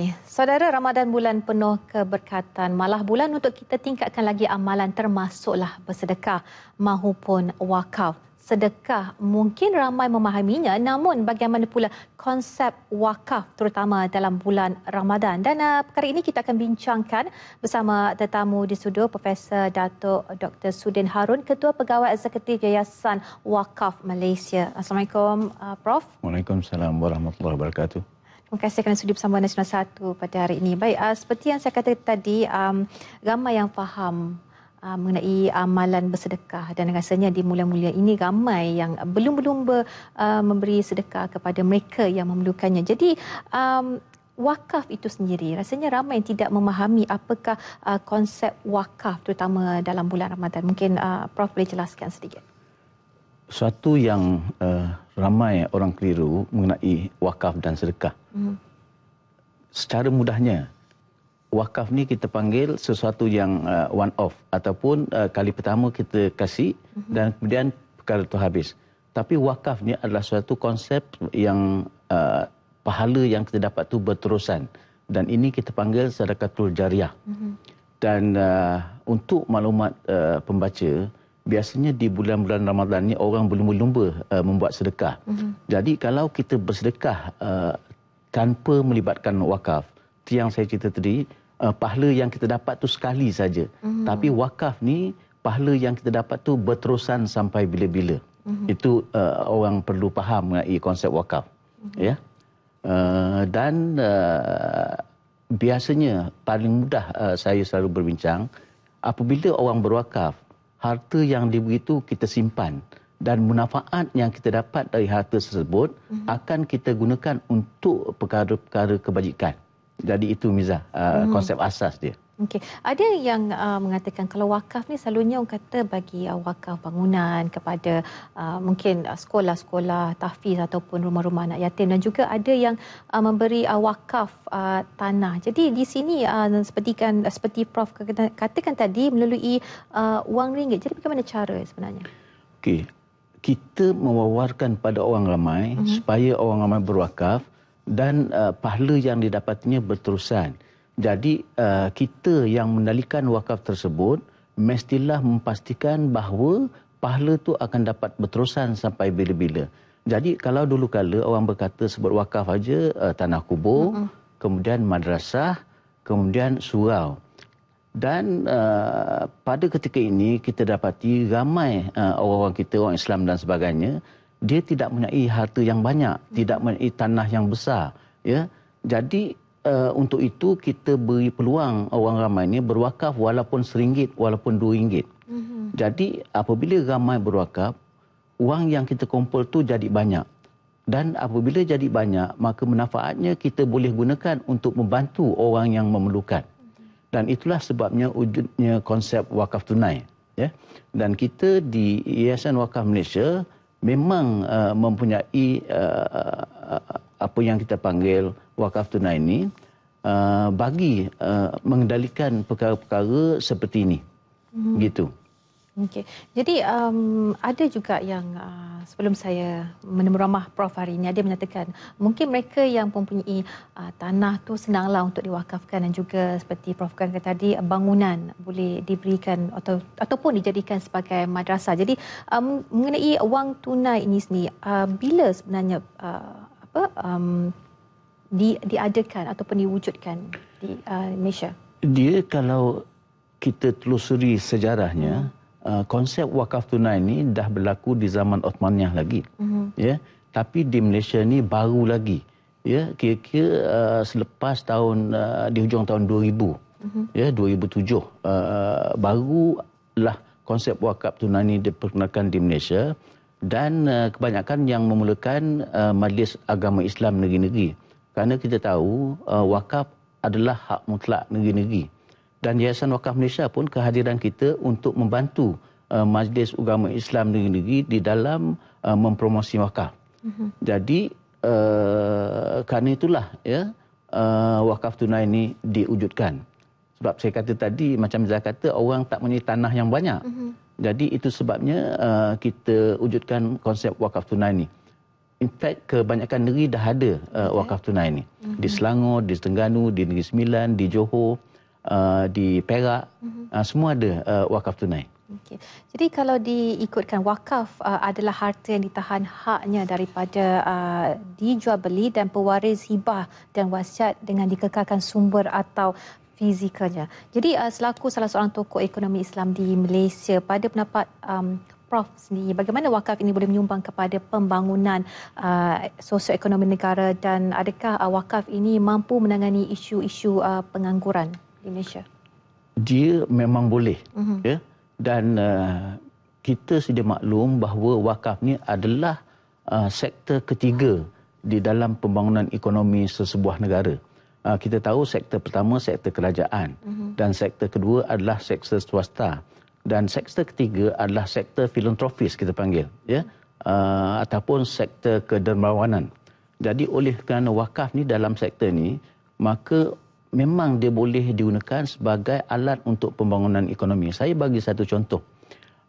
Eh, saudara Ramadan bulan penuh keberkatan malah bulan untuk kita tingkatkan lagi amalan termasuklah bersedekah mahupun wakaf. Sedekah mungkin ramai memahaminya namun bagaimana pula konsep wakaf terutama dalam bulan Ramadan. Dan uh, perkara ini kita akan bincangkan bersama tetamu di sudut Profesor Datuk Dr. Sudin Harun, Ketua Pegawai Eksekutif Yayasan Wakaf Malaysia. Assalamualaikum uh, Prof. Waalaikumsalam warahmatullahi wabarakatuh. Terima kasih kerana sudi bersama Nasional satu pada hari ini. Baik, uh, seperti yang saya kata tadi, um, ramai yang faham uh, mengenai amalan bersedekah dan rasanya di mula-mula ini ramai yang belum-belum ber, uh, ah, memberi sedekah kepada mereka yang memerlukannya. Jadi, um, wakaf itu sendiri rasanya ramai yang tidak memahami apakah uh, konsep wakaf terutama dalam bulan Ramadan. Mungkin uh, Prof boleh jelaskan sedikit. Suatu yang uh, ramai orang keliru mengenai wakaf dan sedekah Hmm. secara mudahnya wakaf ni kita panggil sesuatu yang uh, one off ataupun uh, kali pertama kita kasih hmm dan kemudian perkara itu habis tapi wakaf ni adalah suatu konsep yang uh, pahala yang kita dapat tu berterusan dan ini kita panggil sedekatul jariah hmm dan uh, untuk maklumat uh, pembaca biasanya di bulan-bulan Ramadan ni orang belum belum uh, membuat sedekah mm-hmm. jadi kalau kita bersedekah uh, tanpa melibatkan wakaf. Itu yang saya cerita tadi, uh, pahala yang kita dapat tu sekali saja. Mm-hmm. Tapi wakaf ni pahala yang kita dapat tu berterusan sampai bila-bila. Mm-hmm. Itu uh, orang perlu faham mengenai konsep wakaf. Mm-hmm. Ya. Uh, dan uh, Biasanya paling mudah uh, saya selalu berbincang apabila orang berwakaf harta yang diberi itu kita simpan dan manfaat yang kita dapat dari harta tersebut mm-hmm. akan kita gunakan untuk perkara-perkara kebajikan. Jadi itu Miza, uh, mm-hmm. konsep asas dia. Okey. Ada yang uh, mengatakan kalau wakaf ni selalunya orang kata bagi uh, wakaf bangunan kepada uh, mungkin uh, sekolah-sekolah tahfiz ataupun rumah-rumah anak yatim dan juga ada yang uh, memberi uh, wakaf uh, tanah. Jadi di sini uh, seperti kan seperti prof katakan tadi melalui uh, wang ringgit. Jadi bagaimana cara sebenarnya? Okey kita mewawarkan pada orang ramai mm -hmm. supaya orang ramai berwakaf dan uh, pahala yang didapatnya berterusan. Jadi uh, kita yang mendalikan wakaf tersebut mestilah memastikan bahawa pahala itu akan dapat berterusan sampai bila-bila. Jadi kalau dulu kala orang berkata sebut wakaf aja uh, tanah kubur, mm -hmm. kemudian madrasah, kemudian surau. Dan uh, pada ketika ini kita dapati ramai uh, orang-orang kita, orang Islam dan sebagainya, dia tidak mempunyai harta yang banyak, hmm. tidak mempunyai tanah yang besar. Ya? Jadi uh, untuk itu kita beri peluang orang ramai ini berwakaf walaupun seringgit, walaupun dua ringgit. Hmm. Jadi apabila ramai berwakaf, wang yang kita kumpul tu jadi banyak. Dan apabila jadi banyak, maka manfaatnya kita boleh gunakan untuk membantu orang yang memerlukan dan itulah sebabnya wujudnya konsep wakaf tunai ya dan kita di Yayasan Wakaf Malaysia memang uh, mempunyai uh, apa yang kita panggil wakaf tunai ini uh, bagi uh, mengendalikan perkara-perkara seperti ini mm-hmm. gitu Okay, Jadi um, ada juga yang uh, sebelum saya menemuramah Prof hari ini ada menyatakan mungkin mereka yang mempunyai uh, tanah tu senanglah untuk diwakafkan dan juga seperti Prof kan kata tadi bangunan boleh diberikan atau ataupun dijadikan sebagai madrasah. Jadi um, mengenai wang tunai ini sendiri uh, bila sebenarnya uh, apa um, di diadakan ataupun diwujudkan di uh, Malaysia? Dia kalau kita telusuri sejarahnya hmm uh, konsep wakaf tunai ni dah berlaku di zaman Ottomaniyah lagi. Mm-hmm. Ya, tapi di Malaysia ni baru lagi. Ya, kira-kira uh, selepas tahun uh, di hujung tahun 2000. Mm-hmm. Ya, 2007 uh, barulah konsep wakaf tunai ni diperkenalkan di Malaysia dan uh, kebanyakan yang memulakan uh, Majlis Agama Islam negeri-negeri. Kerana kita tahu uh, wakaf adalah hak mutlak negeri-negeri dan Yayasan Wakaf Malaysia pun kehadiran kita untuk membantu uh, Majlis Ugama Islam negeri-negeri di dalam uh, mempromosi wakaf. Uh-huh. Jadi uh, kerana itulah ya uh, wakaf tunai ini diwujudkan. Sebab saya kata tadi macam saya kata orang tak punya tanah yang banyak. Uh-huh. Jadi itu sebabnya uh, kita wujudkan konsep wakaf tunai ini. In fact, kebanyakan negeri dah ada uh, wakaf tunai ini. Uh-huh. Di mhm. Selangor, di Tengganu, di Negeri Sembilan, di Johor. Uh, di Perak uh-huh. uh, semua ada uh, wakaf tunai. Okay. Jadi kalau diikutkan wakaf uh, adalah harta yang ditahan haknya daripada uh, dijual beli dan pewaris hibah dan wasiat dengan dikekalkan sumber atau fizikalnya. Jadi uh, selaku salah seorang tokoh ekonomi Islam di Malaysia pada pendapat um, Prof sendiri bagaimana wakaf ini boleh menyumbang kepada pembangunan uh, ekonomi negara dan adakah uh, wakaf ini mampu menangani isu-isu uh, pengangguran? di Malaysia? Dia memang boleh. Mm-hmm. Ya? Dan uh, kita sudah maklum bahawa wakaf ini adalah uh, sektor ketiga di dalam pembangunan ekonomi sesebuah negara. Uh, kita tahu sektor pertama sektor kerajaan mm-hmm. dan sektor kedua adalah sektor swasta. Dan sektor ketiga adalah sektor filantropis kita panggil. Ya? Uh, ataupun sektor kedermawanan. Jadi oleh kerana wakaf ni dalam sektor ni, maka memang dia boleh digunakan sebagai alat untuk pembangunan ekonomi. Saya bagi satu contoh.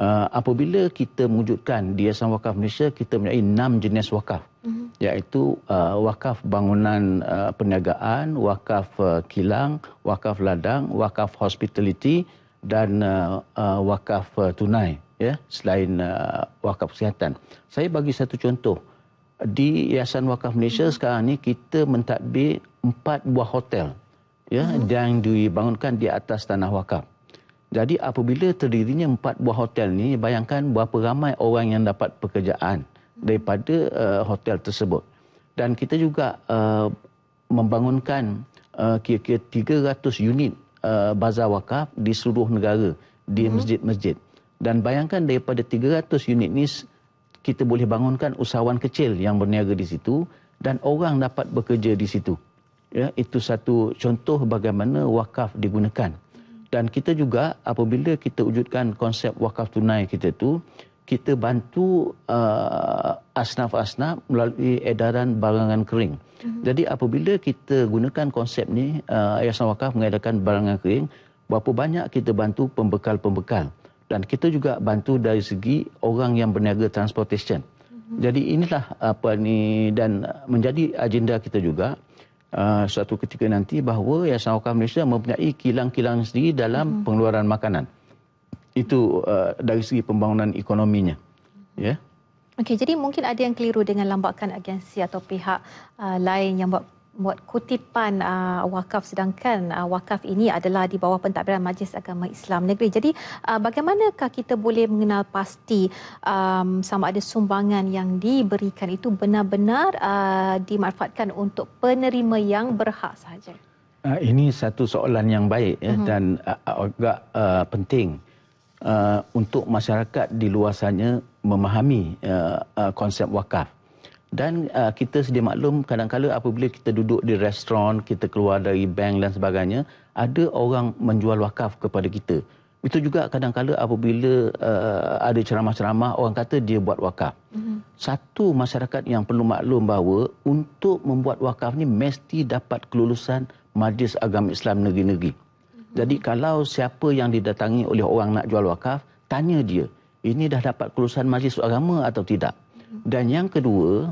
Uh, apabila kita mewujudkan di Yayasan Wakaf Malaysia, kita mempunyai enam jenis wakaf. Mm-hmm. Iaitu uh, wakaf bangunan uh, perniagaan, wakaf uh, kilang, wakaf ladang, wakaf hospitality dan uh, uh, wakaf uh, tunai. Yeah? Selain uh, wakaf kesihatan. Saya bagi satu contoh. Di Yayasan Wakaf Malaysia mm-hmm. sekarang ini, kita mentadbir empat buah hotel ya hmm. dan dibangunkan di atas tanah wakaf. Jadi apabila terdirinya empat buah hotel ni bayangkan berapa ramai orang yang dapat pekerjaan daripada uh, hotel tersebut. Dan kita juga uh, membangunkan kira eh, kira-kira 300 unit uh, bazar wakaf di seluruh negara di hmm. masjid-masjid. Dan bayangkan daripada 300 unit ni kita boleh bangunkan usahawan kecil yang berniaga di situ dan orang dapat bekerja di situ ya itu satu contoh bagaimana wakaf digunakan dan kita juga apabila kita wujudkan konsep wakaf tunai kita tu kita bantu uh, asnaf-asnaf melalui edaran barangan kering. Mm -hmm. Jadi apabila kita gunakan konsep ni uh, yayasan wakaf mengadakan barangan kering berapa banyak kita bantu pembekal-pembekal dan kita juga bantu dari segi orang yang berniaga transportation. Mm -hmm. Jadi inilah apa ni dan menjadi agenda kita juga Ah, suatu ketika nanti bahawa Yayasan Wakaf Malaysia mempunyai kilang-kilang sendiri dalam hmm. pengeluaran makanan. Itu uh, dari segi pembangunan ekonominya. Ya. Yeah. Okey, jadi mungkin ada yang keliru dengan lambakan agensi atau pihak uh, lain yang buat buat kutipan uh, wakaf sedangkan uh, wakaf ini adalah di bawah pentadbiran Majlis Agama Islam Negeri. Jadi uh, bagaimanakah kita boleh mengenal pasti um, sama ada sumbangan yang diberikan itu benar-benar uh, dimanfaatkan untuk penerima yang berhak sahaja? Uh, ini satu soalan yang baik ya, uh-huh. dan uh, uh, agak uh, penting uh, untuk masyarakat di luasannya memahami uh, uh, konsep wakaf dan uh, kita sedia maklum kadang-kadang apabila kita duduk di restoran, kita keluar dari bank dan sebagainya, ada orang menjual wakaf kepada kita. Itu juga kadang-kadang apabila uh, ada ceramah-ceramah, orang kata dia buat wakaf. Mm-hmm. Satu masyarakat yang perlu maklum bahawa untuk membuat wakaf ni mesti dapat kelulusan Majlis Agama Islam Negeri-Negeri. Mm-hmm. Jadi kalau siapa yang didatangi oleh orang nak jual wakaf, tanya dia, ini dah dapat kelulusan Majlis Agama atau tidak? Mhm. Dan yang kedua,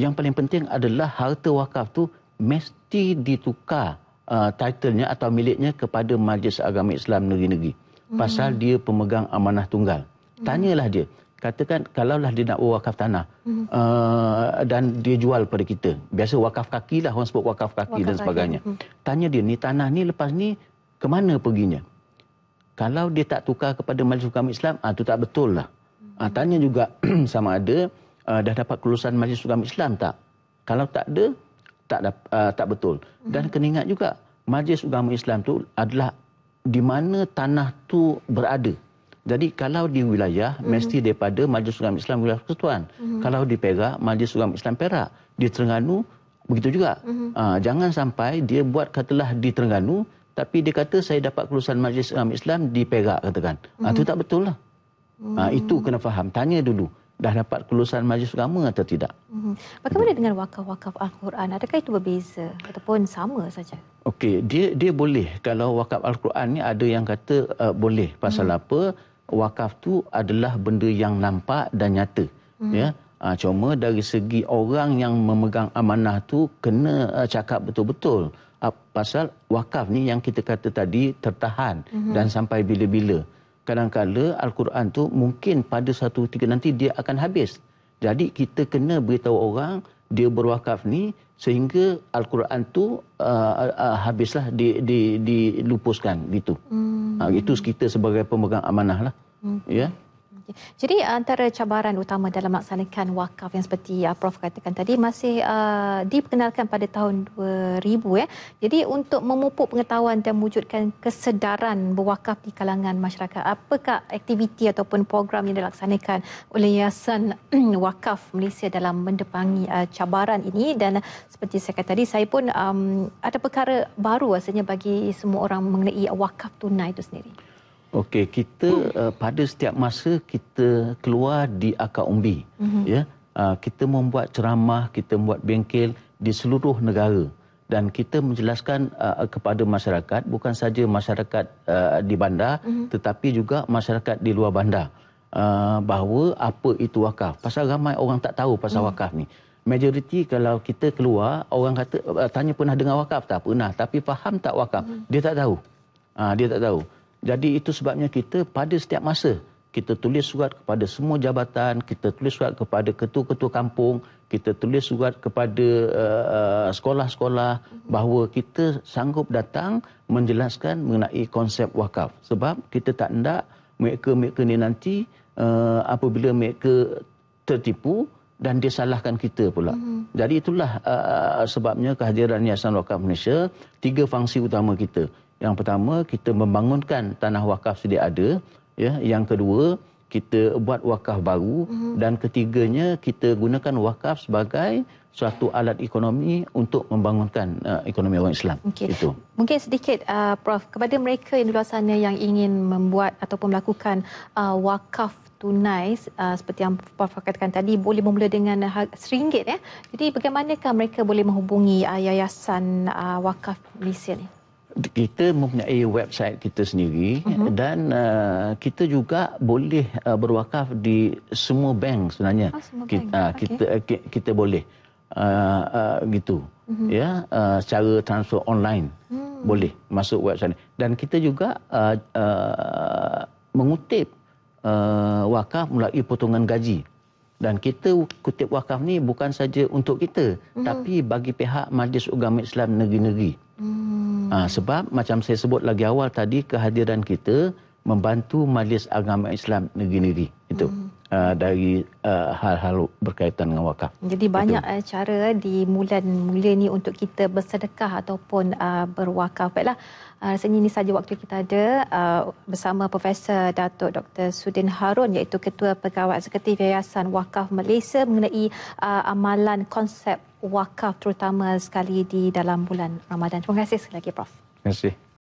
yang paling penting adalah harta wakaf tu mesti ditukar uh, titlenya atau miliknya kepada Majlis Agama Islam Negeri-Negeri. Hmm. Pasal dia pemegang amanah tunggal. Mhm. Tanyalah dia. Katakan kalaulah dia nak wakaf tanah hmm. uh, dan dia jual pada kita. Biasa wakaf kaki lah orang sebut wakaf kaki wakaf dan sebagainya. Hmm. Tanya dia ni tanah ni lepas ni ke mana perginya? Kalau dia tak tukar kepada Majlis Agama Islam, ah, tak betul lah. Hmm. Ah, tanya juga sama ada uh, dah dapat kelulusan majlis ulama Islam tak? Kalau tak ada, tak da- uh, ah, tak betul. Dan mhm. kena ingat juga majlis ulama Islam tu adalah di mana tanah tu berada. Jadi kalau di wilayah mm-hmm. mesti daripada majlis ulama Islam wilayah persekutuan. Mm-hmm. Kalau di Perak, majlis ulama Islam Perak. Di Terengganu begitu juga. Mm-hmm. Uh, jangan sampai dia buat katalah di Terengganu tapi dia kata saya dapat kelulusan majlis ulama Islam di Perak katakan. Mm-hmm. Uh, itu tak betul lah. hmm Uh, itu kena faham, tanya dulu. hmm dah dapat kelulusan majlis agama atau tidak. Hmm. Bagaimana Betul. dengan wakaf-wakaf Al-Quran? Adakah itu berbeza ataupun sama saja? Okey, dia dia boleh. Kalau wakaf Al-Quran ni ada yang kata uh, boleh. Pasal hmm. apa? Wakaf tu adalah benda yang nampak dan nyata. Hmm. Ya. Uh, cuma dari segi orang yang memegang amanah tu kena uh, cakap betul-betul uh, pasal wakaf ni yang kita kata tadi tertahan hmm. dan sampai bila-bila. Kadang-kadang Al-Quran tu mungkin pada satu ketika nanti dia akan habis. Jadi kita kena beritahu orang dia berwakaf ni sehingga Al-Quran tu uh, uh, habislah di, di, dilupuskan gitu. Hmm. Ha, itu kita sebagai pemegang amanah lah. Hmm. Ya. Yeah? Jadi antara cabaran utama dalam melaksanakan wakaf yang seperti uh, Prof katakan tadi masih uh, diperkenalkan pada tahun 2000 ya. Jadi untuk memupuk pengetahuan dan mewujudkan kesedaran berwakaf di kalangan masyarakat, apakah aktiviti ataupun program yang dilaksanakan oleh Yayasan Wakaf Malaysia dalam mendepangi uh, cabaran ini dan uh, seperti saya kata tadi saya pun um, ada perkara baru rasanya bagi semua orang mengenai wakaf tunai itu sendiri. Okey, kita hmm. uh, pada setiap masa kita keluar di akar umbi. Mm-hmm. Ya. Uh, kita membuat ceramah, kita membuat bengkel di seluruh negara dan kita menjelaskan uh, kepada masyarakat bukan saja masyarakat uh, di bandar mm-hmm. tetapi juga masyarakat di luar bandar uh, bahawa apa itu wakaf. Pasal ramai orang tak tahu pasal mm-hmm. wakaf ni. Majoriti kalau kita keluar orang kata uh, tanya pernah dengar wakaf tak? Pernah, tapi faham tak wakaf? Mm-hmm. Dia tak tahu. Uh, dia tak tahu. Jadi itu sebabnya kita pada setiap masa kita tulis surat kepada semua jabatan, kita tulis surat kepada ketua-ketua kampung, kita tulis surat kepada eh, eh, sekolah-sekolah uh, bahawa kita sanggup datang menjelaskan mengenai konsep wakaf. Sebab kita tak hendak mereka-mereka ni nanti uh, apabila mereka tertipu dan dia salahkan kita pula. Mm-hmm. Jadi itulah uh, sebabnya kehadiran Yayasan Wakaf Malaysia, tiga fungsi utama kita. Yang pertama kita membangunkan tanah wakaf sedia ada, ya. Yang kedua kita buat wakaf baru mm-hmm. dan ketiganya kita gunakan wakaf sebagai suatu alat ekonomi untuk membangunkan uh, ekonomi orang Islam. Okay. Itu. Mungkin sedikit uh, prof kepada mereka yang di luar sana yang ingin membuat ataupun melakukan uh, wakaf tunai uh, seperti yang prof katakan tadi boleh bermula dengan RM1 ya. Jadi bagaimanakah mereka boleh menghubungi uh, yayasan uh, wakaf Malaysia ni? kita mempunyai website kita sendiri uh-huh. dan uh, kita juga boleh uh, berwakaf di semua bank sebenarnya. Oh, semua kita, bank. Uh, okay. kita, uh, kita kita boleh uh, uh, gitu. Uh-huh. Ya, yeah? uh, secara transfer online hmm. boleh masuk website dan kita juga uh, uh, mengutip uh, wakaf melalui potongan gaji. Dan kita kutip wakaf ni bukan saja untuk kita uh-huh. tapi bagi pihak Majlis Ugama Islam negeri-negeri. Hmm. Ha, sebab macam saya sebut lagi awal tadi kehadiran kita membantu majlis agama Islam negeri-negeri itu. Hmm uh, dari uh, hal-hal uh, berkaitan dengan wakaf. Jadi banyak uh, cara eh, di bulan mula ini untuk kita bersedekah ataupun uh, berwakaf. Baiklah. Uh, rasanya ini saja waktu kita ada uh, bersama Profesor Datuk Dr. Sudin Harun iaitu Ketua Pegawai Eksekutif Yayasan Wakaf Malaysia mengenai uh, amalan konsep wakaf terutama sekali di dalam bulan Ramadan. Terima kasih sekali lagi Prof. Terima kasih.